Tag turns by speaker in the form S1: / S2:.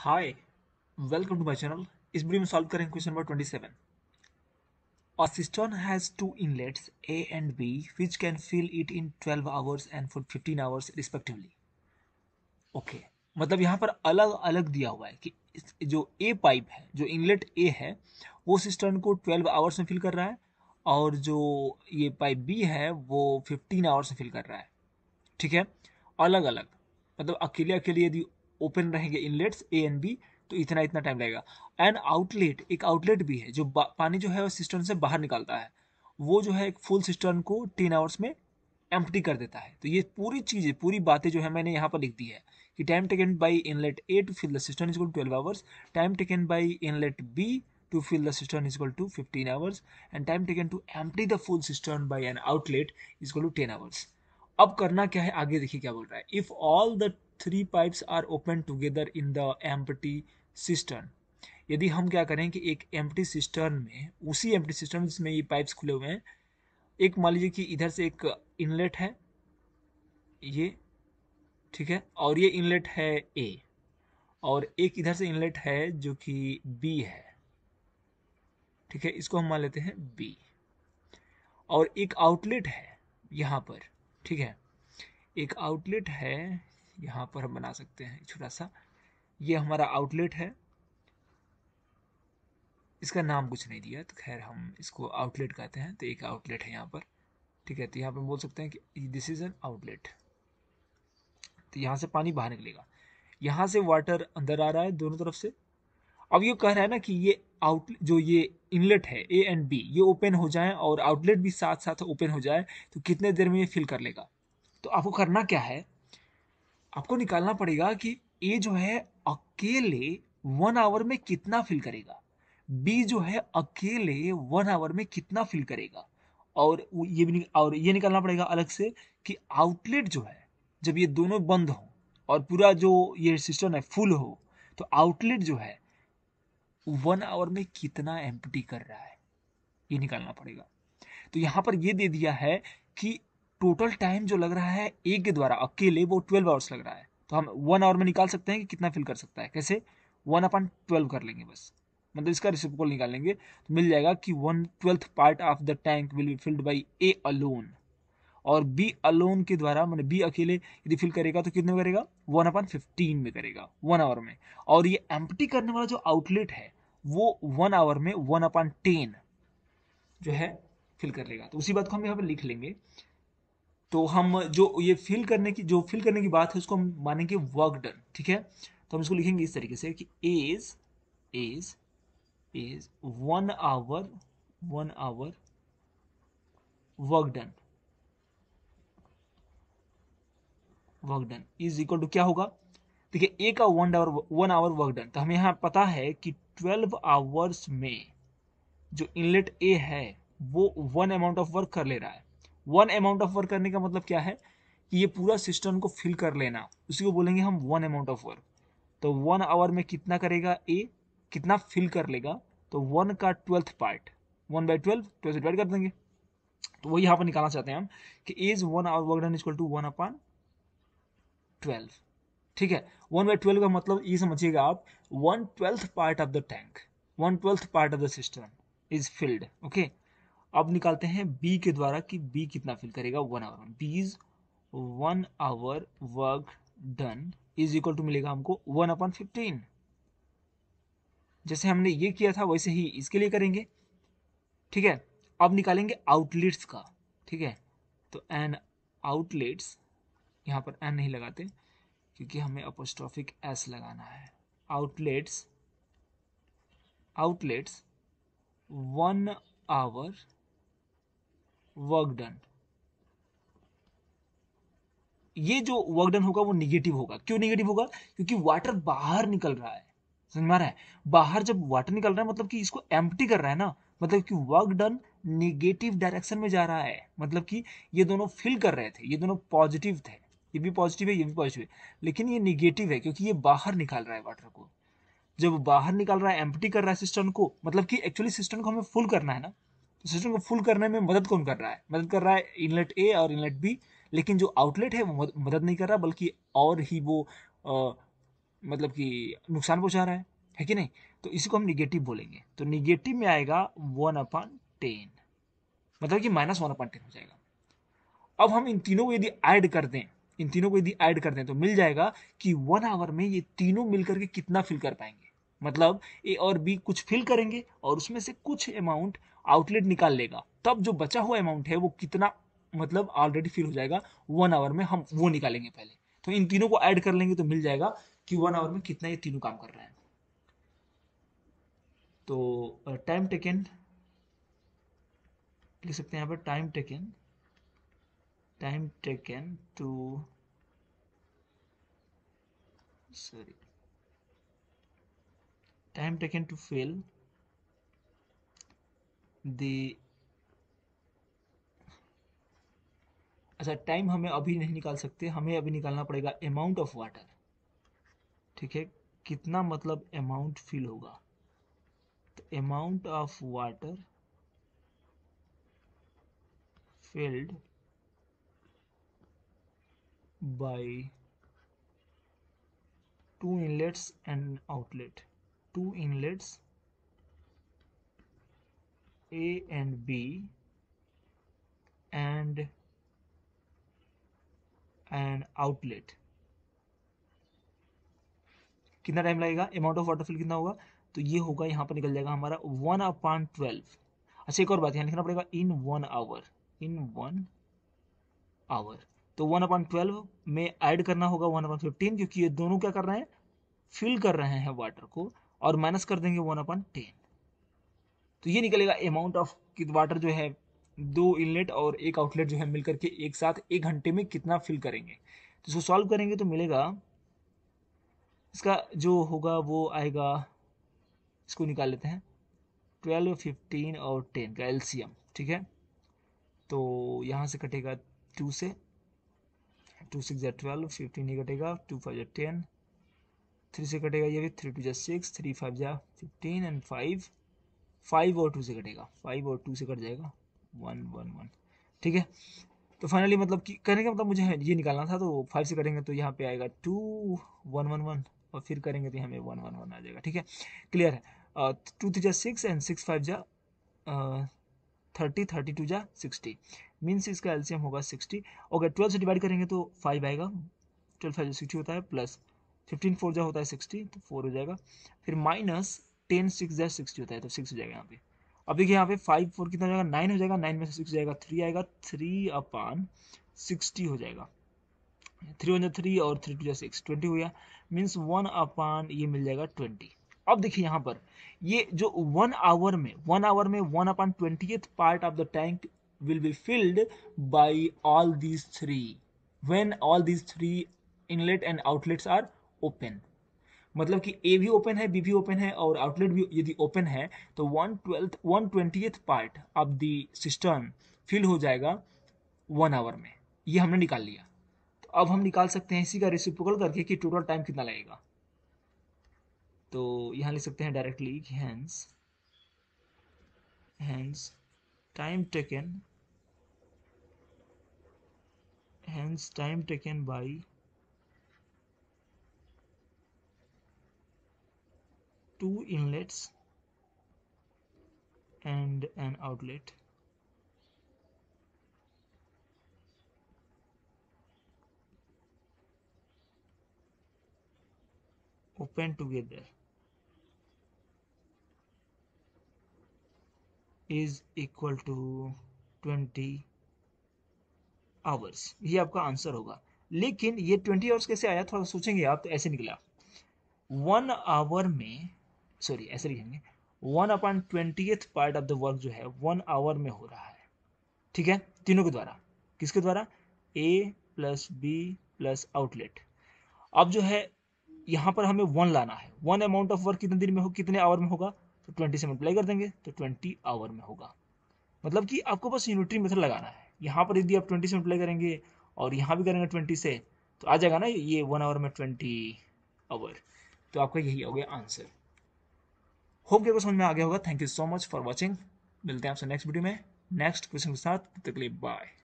S1: hi welcome to my channel इस video में solve करेंगे question number 27 a cistern has two inlets A and B which can fill it in 12 hours and for 15 hours respectively okay मतलब यहां पर अलग अलग दिया हुआ है कि जो ए पाइप है जो इनलेट ए है वो सिस्टर्न को 12 आवर्स में फिल कर रहा है और जो ये पाइप बी है वो 15 आवर्स में फिल कर रहा है ठीक है अलग अलग मतलब अकेले अकेले यदि ओपन रहेंगे इनलेट्स ए एंड बी तो इतना इतना टाइम लगेगा एंड आउटलेट एक आउटलेट भी है जो पानी जो है वो सिस्टम से बाहर निकालता है वो जो है एक फुल सिस्टम को टेन आवर्स में एम्प्टी कर देता है तो ये पूरी चीज़ें पूरी बातें जो है मैंने यहाँ पर लिख दी है कि time taken by inlet A to fill the cistern is equal twelve hours time taken by inlet B to fill the is is to fifteen hours and time taken to to the the full cistern by an outlet to ten hours अब करना क्या है आगे देखिए क्या बोल रहा है if all the three pipes are open together in the empty cistern यदि हम क्या करें कि एक एम्प्टी सिस्टर्न में उसी एम्प्टी सिस्टर्न जिसमें ये पाइप्स खुले हुए हैं एक मान लीजिए कि इधर से एक इनलेट है ये ठीक है और ये इनलेट है ए और एक इधर से इनलेट है जो कि बी है ठीक है इसको हम मान लेते हैं बी और एक आउटलेट है यहाँ पर ठीक है एक आउटलेट है यहाँ पर हम बना सकते हैं छोटा सा ये हमारा आउटलेट है इसका नाम कुछ नहीं दिया तो खैर हम इसको आउटलेट कहते हैं तो एक आउटलेट है यहाँ पर ठीक है तो यहाँ पर बोल सकते हैं कि दिस इज़ एन आउटलेट तो यहाँ से पानी बाहर निकलेगा यहाँ से वाटर अंदर आ रहा है दोनों तरफ से अब ये कह रहा है ना कि ये आउट जो ये इनलेट है ए एंड बी ये ओपन हो जाए और आउटलेट भी साथ साथ ओपन हो जाए तो कितने देर में ये फिल कर लेगा तो आपको करना क्या है आपको निकालना पड़ेगा कि ए जो है अकेले वन आवर में कितना फिल करेगा बी जो है अकेले वन आवर में कितना फिल करेगा और ये भी और ये निकालना पड़ेगा अलग से कि आउटलेट जो है जब ये दोनों बंद हो और पूरा जो ये सिस्टम है फुल हो तो आउटलेट जो है वन आवर में कितना एम्प्टी कर रहा है ये निकालना पड़ेगा तो यहां पर ये दे दिया है कि टोटल टाइम जो लग रहा है ए के द्वारा अकेले वो ट्वेल्व आवर्स लग रहा है तो हम वन आवर में निकाल सकते हैं कि कितना फिल कर सकता है कैसे वन अपन ट्वेल्व कर लेंगे बस मतलब इसका रिसिप्रोकल निकाल लेंगे तो मिल जाएगा कि one twelfth part of the tank will be filled by A alone और बी अलोन के द्वारा मैंने मतलब बी अकेले यदि फिल करेगा तो कितने में करेगा वन अपन फिफ्टीन में करेगा वन आवर में और ये एम्प्टी करने वाला जो आउटलेट है वो वन आवर में वन अपन टेन जो है फिल कर लेगा तो उसी बात को हम यहाँ पर लिख लेंगे तो हम जो ये फिल करने की जो फिल करने की बात है उसको हम मानेंगे वर्क डन ठीक है तो हम इसको लिखेंगे इस तरीके से कि as as as one hour one hour work done work done is equal to क्या होगा देखिए ए का one hour one hour work done तो हमें यहां पता है कि ट्वेल्व आवर्स में जो इनलेट ए है वो वन अमाउंट ऑफ वर्क कर ले रहा है वन अमाउंट ऑफ वर्क करने का मतलब क्या है कि ये पूरा सिस्टम को फिल कर लेना उसी को बोलेंगे हम वन अमाउंट ऑफ वर्क तो वन आवर में कितना करेगा ए कितना फिल कर लेगा तो वन का twelfth part one by twelve twelve से डिवाइड कर देंगे तो वही यहाँ पर निकालना चाहते हैं हम कि is one hour work done is equal to one upon twelve ठीक है वन बाई ट्वेल्व का मतलब ये समझिएगा आप one twelfth part of the tank one twelfth part of the cistern is filled okay अब निकालते हैं बी के द्वारा कि बी कितना फिल करेगा वन आवर में B is one hour work done is equal to मिलेगा हमको वन अपॉन फिफ्टीन जैसे हमने ये किया था वैसे ही इसके लिए करेंगे ठीक है अब निकालेंगे आउटलेट्स का ठीक है तो एन आउटलेट्स यहाँ पर एन नहीं लगाते क्योंकि हमें अपोस्ट्रॉफिक एस लगाना है outlets outlets one hour work done ये जो वर्क डन होगा वो निगेटिव होगा क्यों निगेटिव होगा क्योंकि वाटर बाहर निकल रहा है समझ में आ रहा है बाहर जब वाटर निकल रहा है मतलब कि इसको एम्प्टी कर रहा है ना मतलब कि वर्क डन निगेटिव डायरेक्शन में जा रहा है मतलब कि ये दोनों फिल कर रहे थे ये दोनों पॉजिटिव थे ये भी पॉजिटिव है ये भी पॉजिटिव है लेकिन ये निगेटिव है क्योंकि ये बाहर निकाल रहा है वाटर को जब बाहर निकाल रहा है एम्प्टी कर रहा है सिस्टम को मतलब कि एक्चुअली सिस्टम को हमें फुल करना है ना तो सिस्टम को फुल करने में मदद कौन कर रहा है मदद कर रहा है इनलेट ए और इनलेट बी लेकिन जो आउटलेट है वो मदद नहीं कर रहा बल्कि और ही वो आ, मतलब कि नुकसान पहुंचा रहा है है कि नहीं तो इसी को हम निगेटिव बोलेंगे तो निगेटिव में आएगा वन अपॉन टेन मतलब कि माइनस वन अपॉन टेन हो जाएगा अब हम इन तीनों को यदि ऐड कर दें इन तीनों को यदि ऐड कर दें तो मिल जाएगा कि वन आवर में ये तीनों मिलकर के कितना फिल कर पाएंगे मतलब ए और बी कुछ फिल करेंगे और उसमें से कुछ अमाउंट आउटलेट निकाल लेगा तब जो बचा हुआ अमाउंट है वो कितना मतलब ऑलरेडी फिल हो जाएगा वन आवर में हम वो निकालेंगे पहले तो इन तीनों को ऐड कर लेंगे तो मिल जाएगा कि वन आवर में कितना ये तीनों काम कर रहे हैं तो टाइम टेकन लिख सकते हैं यहाँ पर time taken time taken to sorry time taken to fill the अच्छा टाइम हमें अभी नहीं निकाल सकते हमें अभी निकालना पड़ेगा अमाउंट ऑफ वाटर ठीक है कितना मतलब अमाउंट फिल होगा तो amount of water filled by two inlets and outlet two inlets A and B and an outlet कितना टाइम लगेगा अमाउंट ऑफ वाटरफिल कितना होगा तो ये होगा यहाँ पर निकल जाएगा हमारा वन अपॉन ट्वेल्व अच्छा एक और बात यहाँ लिखना पड़ेगा in one hour in one hour तो वन अपॉन ट्वेल्व में ऐड करना होगा वन अपॉन फिफ्टीन क्योंकि ये दोनों क्या कर रहे हैं फिल कर रहे हैं वाटर को और माइनस कर देंगे वन अपन टेन तो ये निकलेगा अमाउंट ऑफ वाटर जो है दो इनलेट और एक आउटलेट जो है मिलकर के एक साथ एक घंटे में कितना फिल करेंगे तो इसको सॉल्व करेंगे तो मिलेगा इसका जो होगा वो आएगा इसको निकाल लेते हैं ट्वेल्व फिफ्टीन और टेन का एलसीएम ठीक है तो यहाँ से कटेगा टू से टू सिक्स या ट्वेल्व फिफ्टीन ही कटेगा टू फाइव या टेन थ्री से कटेगा ये भी थ्री टू जा सिक्स थ्री फाइव जा फिफ्टीन एंड फाइव फाइव और टू से कटेगा फाइव और टू से कट जाएगा वन वन वन ठीक है तो फाइनली मतलब कि कहने का मतलब मुझे ये निकालना था तो फाइव से करेंगे तो यहाँ पे आएगा टू वन वन वन और फिर करेंगे तो यहाँ पे वन वन वन आ जाएगा ठीक है क्लियर है टू थ्री जा सिक्स एंड सिक्स फाइव जा थर्टी थर्टी टू जा सिक्सटी मीन्स इसका एल्सियम होगा सिक्सटी ओके ट्वेल्व से डिवाइड करेंगे तो फाइव आएगा ट्वेल्व फाइव सिक्सटी होता है प्लस फिफ्टीन फोर जो होता है सिक्सटी तो फोर हो जाएगा फिर माइनस टेन सिक्स जो सिक्सटी होता है तो सिक्स हो जाएगा यहाँ पे अब देखिए यहाँ पे फाइव फोर कितना हो जाएगा नाइन हो जाएगा नाइन में से सिक्स जाएगा थ्री आएगा थ्री अपान सिक्सटी हो जाएगा थ्री वन जो थ्री और थ्री टू जो सिक्स ट्वेंटी हो गया मीन्स वन अपान ये मिल जाएगा ट्वेंटी अब देखिए यहाँ पर ये जो वन आवर में वन आवर में one upon twenty part of the tank will be filled by all these three when all these three inlet and outlets are open मतलब कि ए भी ओपन है बी भी ओपन है और आउटलेट भी यदि ओपन है तो one twelfth one twenty part of the cistern fill हो जाएगा वन आवर में ये हमने निकाल लिया तो अब हम निकाल सकते हैं इसी का रेसिप्रोकल करके कि टोटल टाइम कितना लगेगा तो यहाँ लिख सकते हैं directly hence hence time taken hence time taken by two inlets and an outlet open together is equal to twenty hours ये आपका आंसर होगा लेकिन ये ट्वेंटी आवर्स कैसे आया थोड़ा सोचेंगे आप तो ऐसे निकला वन आवर में सॉरी ऐसे लिखेंगे one upon twenty part of the work जो है वन आवर में हो रहा है ठीक है तीनों के द्वारा किसके द्वारा A plus B plus outlet अब जो है यहाँ पर हमें वन लाना है वन अमाउंट ऑफ वर्क कितने दिन में हो कितने आवर में होगा तो ट्वेंटी से मल्टीप्लाई कर देंगे तो ट्वेंटी आवर में होगा मतलब कि आपको बस यूनिटरी मेथड लगाना है यहाँ पर यदि आप ट्वेंटी से मल्टीप्लाई करेंगे और यहाँ भी करेंगे ट्वेंटी से तो आ जाएगा ना ये वन आवर में ट्वेंटी आवर तो आपका यही हो गया आंसर होप के समझ में आ गया होगा thank you so much for watching मिलते हैं आपसे नेक्स्ट वीडियो में नेक्स्ट क्वेश्चन के साथ तकलीफ बाय